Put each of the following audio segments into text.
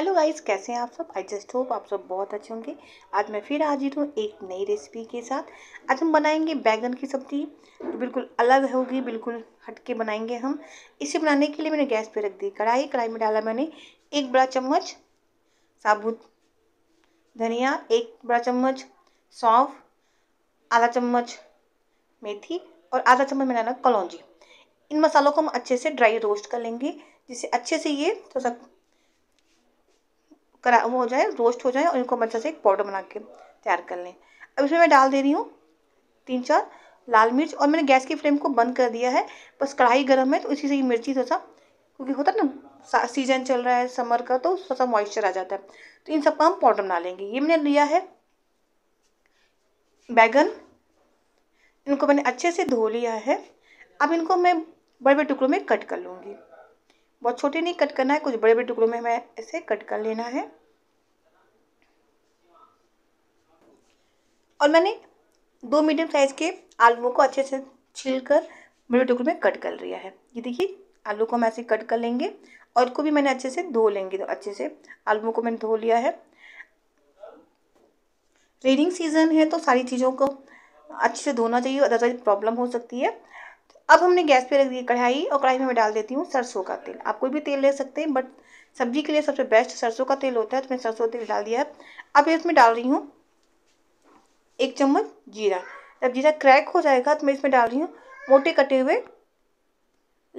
hello guys कैसे हैं आप सब आई जस्ट होप आप सब बहुत अच्छे होंगे आज मैं फिर हाजिर हूँ एक नई रेसिपी के साथ आज हम बनाएंगे बैगन की सब्ज़ी तो बिल्कुल अलग होगी बिल्कुल हटके बनाएंगे हम इसे बनाने के लिए मैंने गैस पे रख दी कढ़ाई कढ़ाई में डाला मैंने एक बड़ा चम्मच साबुत धनिया एक बड़ा चम्मच सौंफ आधा चम्मच मेथी और आधा चम्मच मैंने डाला कलौजी इन मसालों को हम अच्छे से ड्राई रोस्ट कर लेंगे जिससे अच्छे से ये थोड़ा सा करा वो हो जाए रोस्ट हो जाए और इनको हम अच्छा से एक पाउडर बना के तैयार कर लें अब इसमें मैं डाल दे रही हूँ तीन चार लाल मिर्च और मैंने गैस की फ्लेम को बंद कर दिया है बस कढ़ाई गर्म है तो इसी से ये मिर्ची थोड़ा सा क्योंकि होता है ना सीजन चल रहा है समर का तो थोड़ा सा मॉइस्चर आ जाता है तो इन सब का हम पाउडर बना लेंगे ये मैंने लिया है बैगन इनको मैंने अच्छे से धो लिया है अब इनको मैं बड़े बड़े टुकड़ों में कट कर लूँगी बहुत छोटे नहीं कट करना है कुछ बड़े बड़े टुकड़ों में हमें इसे कट कर लेना है और मैंने दो मीडियम साइज़ के आलूओं को अच्छे से छील कर बड़े टुकड़ों में कट कर लिया है ये देखिए आलू को हम ऐसे कट कर लेंगे और इसको भी मैंने अच्छे से धो लेंगे तो अच्छे से आलूओं को मैंने धो लिया है रेनिंग सीज़न है तो सारी चीज़ों को अच्छे से धोना चाहिए अदरवाइज प्रॉब्लम हो सकती है अब हमने गैस पे रख दी कढ़ाई और कढ़ाई में मैं डाल देती हूँ सरसों का तेल आप कोई भी तेल ले सकते हैं बट सब्जी के लिए सबसे बेस्ट सरसों का तेल होता है तो मैंने सरसों तेल डाल दिया है अब इसमें डाल रही हूँ एक चम्मच जीरा जब जीरा क्रैक हो जाएगा तो मैं इसमें डाल रही हूँ मोटे कटे हुए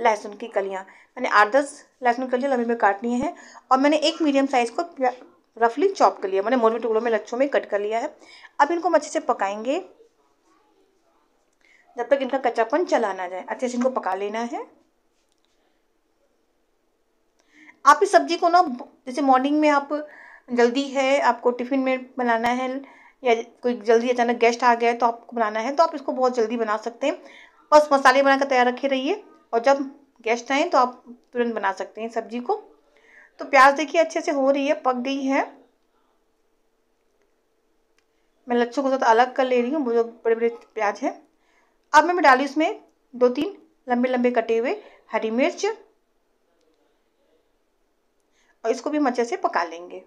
लहसुन की कलियाँ मैंने आठ दस लहसुन कलियाँ लंबी में काटनी है और मैंने एक मीडियम साइज़ को रफली चॉप कर लिया मैंने मोटे टुकड़ों में लच्छों में कट कर लिया है अब इनको हम अच्छे से पकाएंगे जब तक इनका कच्चापन चला ना जाए अच्छे से इनको पका लेना है आप इस सब्जी को ना जैसे मॉर्निंग में आप जल्दी है आपको टिफ़िन में बनाना है या कोई जल्दी अचानक गेस्ट आ गया है तो आपको बनाना है तो आप इसको बहुत जल्दी बना सकते हैं बस मसाले बनाकर तैयार रखे रहिए और जब गेस्ट आए तो आप तुरंत बना सकते हैं सब्जी को तो प्याज देखिए अच्छे से हो रही है पक गई है मैं लच्छों को साथ अलग कर ले रही हूँ वो जो बड़े बड़े प्याज हैं अब मैं डाली इसमें दो तीन लंबे लंबे कटे हुए हरी मिर्च और इसको भी हम अच्छे से पका लेंगे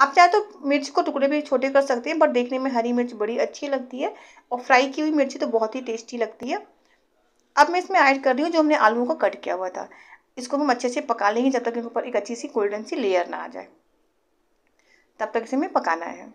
आप चाहे तो मिर्च को टुकड़े भी छोटे कर सकते हैं बट देखने में हरी मिर्च बड़ी अच्छी लगती है और फ्राई की हुई मिर्ची तो बहुत ही टेस्टी लगती है अब मैं इसमें ऐड कर रही हूँ जो हमने आलूओं को कट किया हुआ था इसको हम अच्छे से पका लेंगे जब तक इनके ऊपर एक अच्छी सी गोल्डन सी लेयर ना आ जाए तब तक इसे हमें पकाना है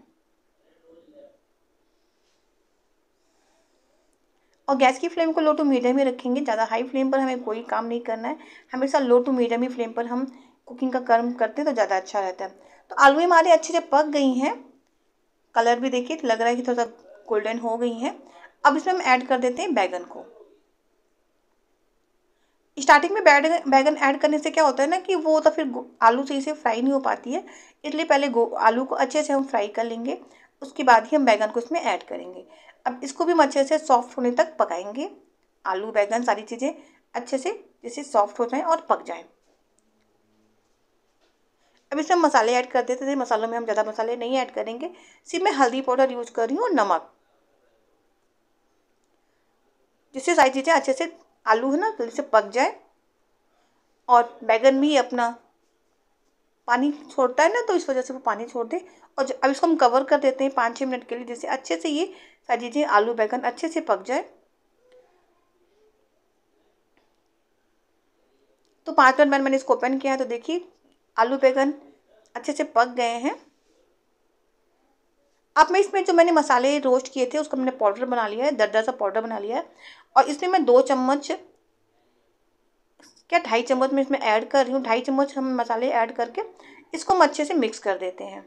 और गैस की फ्लेम को लो टू मीडियम ही रखेंगे ज़्यादा हाई फ्लेम पर हमें कोई काम नहीं करना है हमेशा लो टू मीडियम ही फ्लेम पर हम कुकिंग का कर्म करते हैं तो ज़्यादा अच्छा रहता है तो आलू हमारे अच्छे से पक गई हैं कलर भी देखिए लग रहा है कि थोड़ा सा गोल्डन हो गई हैं अब इसमें हम ऐड कर देते हैं बैगन को स्टार्टिंग में बैगन बैगन ऐड करने से क्या होता है ना कि वो तो फिर आलू सही से फ्राई नहीं हो पाती है इसलिए पहले आलू को अच्छे से हम फ्राई कर लेंगे उसके बाद ही हम बैगन को इसमें ऐड करेंगे अब इसको भी हम अच्छे से सॉफ्ट होने तक पकाएंगे आलू बैगन सारी चीज़ें अच्छे से जैसे सॉफ्ट हो जाए और पक जाए अब इसमें मसाले ऐड कर देते थे मसालों में हम ज़्यादा मसाले नहीं ऐड करेंगे सिर्फ मैं हल्दी पाउडर यूज़ कर रही हूँ और नमक जिससे सारी चीज़ें अच्छे से आलू है ना जल्दी से पक जाए और बैगन भी अपना पानी छोड़ता है ना तो इस वजह से वो पानी छोड़ दे और अब इसको हम कवर कर देते हैं पाँच छः मिनट के लिए जैसे अच्छे से ये सारी चीज़ें आलू बैगन अच्छे से पक जाए तो पाँच मिनट बाद मैंने इसको ओपन किया है तो देखिए आलू बैगन अच्छे से पक गए हैं अब मैं इसमें जो मैंने मसाले रोस्ट किए थे उसका मैंने पाउडर बना लिया है दर्दा सा पाउडर बना लिया है और इसमें मैं दो चम्मच क्या ढाई चम्मच में इसमें ऐड कर रही हूँ ढाई चम्मच हम मसाले ऐड करके इसको हम अच्छे से मिक्स कर देते हैं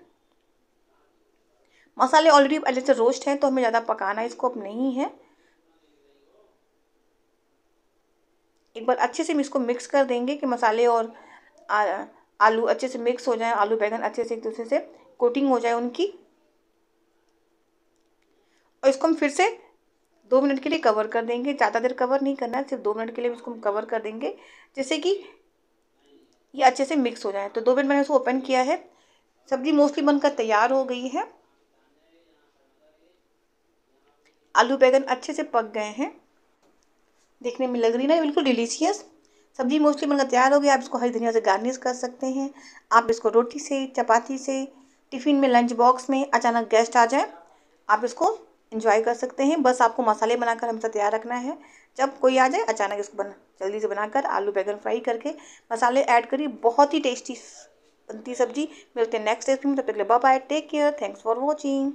मसाले ऑलरेडी अच्छे से रोस्ट हैं तो हमें ज़्यादा पकाना इसको अब नहीं है एक बार अच्छे से हम इसको मिक्स कर देंगे कि मसाले और आ, आलू अच्छे से मिक्स हो जाए आलू बैंगन अच्छे से एक दूसरे से कोटिंग हो जाए उनकी और इसको हम फिर से दो मिनट के लिए कवर कर देंगे ज़्यादा देर कवर नहीं करना है सिर्फ दो मिनट के लिए उसको हम कवर कर देंगे जैसे कि ये अच्छे से मिक्स हो जाए तो दो मिनट मैंने उसको ओपन किया है सब्ज़ी मोस्टली बनकर तैयार हो गई है आलू बैगन अच्छे से पक गए हैं देखने में लग रही ना बिल्कुल डिलीशियस सब्जी मोस्टली बनकर तैयार हो गई आप इसको हरी धनिया से गार्निश कर सकते हैं आप इसको रोटी से चपाती से टिफ़िन में लंच बॉक्स में अचानक गेस्ट आ जाए आप इसको इंजॉय कर सकते हैं बस आपको मसाले बनाकर हमेशा तैयार रखना है जब कोई आ जाए अचानक इसको बना जल्दी से बनाकर आलू बैगन फ्राई करके मसाले ऐड करिए बहुत ही टेस्टी बनती सब्जी मिलते हैं नेक्स्ट रेसिपी में तब तक bye take care thanks for watching